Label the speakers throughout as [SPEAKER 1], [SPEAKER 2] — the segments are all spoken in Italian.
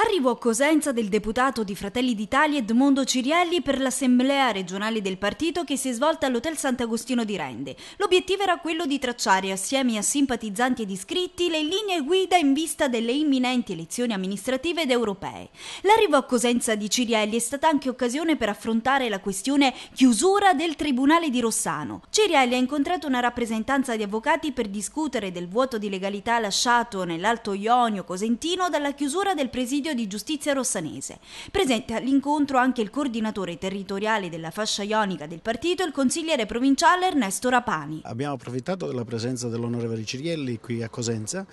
[SPEAKER 1] Arrivo a Cosenza del deputato di Fratelli d'Italia Edmondo Cirielli per l'assemblea regionale del partito che si è svolta all'Hotel Sant'Agostino di Rende. L'obiettivo era quello di tracciare assieme a simpatizzanti ed iscritti le linee guida in vista delle imminenti elezioni amministrative ed europee. L'arrivo a Cosenza di Cirielli è stata anche occasione per affrontare la questione chiusura del Tribunale di Rossano. Cirielli ha incontrato una rappresentanza di avvocati per discutere del vuoto di legalità lasciato nell'Alto Ionio Cosentino dalla chiusura del presidio presidio di giustizia rossanese. Presente all'incontro anche il coordinatore territoriale della fascia ionica del partito, il consigliere provinciale Ernesto Rapani.
[SPEAKER 2] Abbiamo approfittato della presenza dell'onorevole Cirielli qui a Cosenza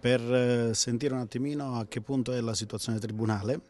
[SPEAKER 2] per eh, sentire un attimino a che punto è la situazione tribunale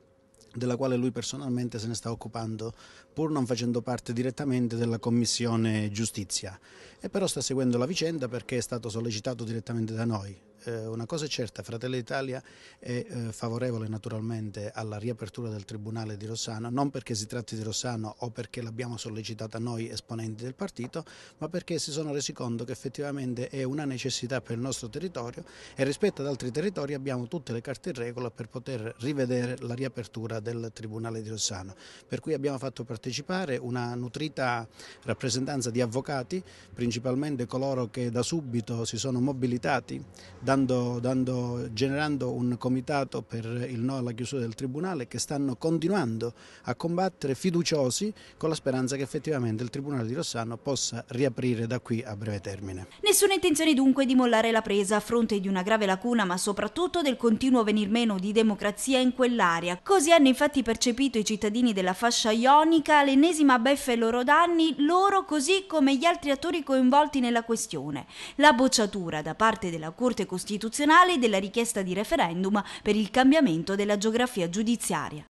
[SPEAKER 2] della quale lui personalmente se ne sta occupando, pur non facendo parte direttamente della Commissione Giustizia. E però sta seguendo la vicenda perché è stato sollecitato direttamente da noi eh, una cosa è certa, Fratelli d'Italia è eh, favorevole naturalmente alla riapertura del Tribunale di Rossano, non perché si tratti di Rossano o perché l'abbiamo sollecitata noi esponenti del partito, ma perché si sono resi conto che effettivamente è una necessità per il nostro territorio e rispetto ad altri territori abbiamo tutte le carte in regola per poter rivedere la riapertura del Tribunale di Rossano. Per cui abbiamo fatto partecipare una nutrita rappresentanza di avvocati, principalmente coloro che da subito si sono mobilitati dando, dando, generando un comitato per il no alla chiusura del Tribunale che stanno continuando a combattere fiduciosi con la speranza che effettivamente il Tribunale di Rossano possa riaprire da qui a breve termine.
[SPEAKER 1] Nessuna intenzione dunque di mollare la presa a fronte di una grave lacuna ma soprattutto del continuo venir meno di democrazia in quell'area. Così hanno infatti percepito i cittadini della fascia ionica l'ennesima beffa ai loro danni, loro così come gli altri attori coinvolti nella questione. La bocciatura da parte della Corte Costituzionale costituzionale della richiesta di referendum per il cambiamento della geografia giudiziaria.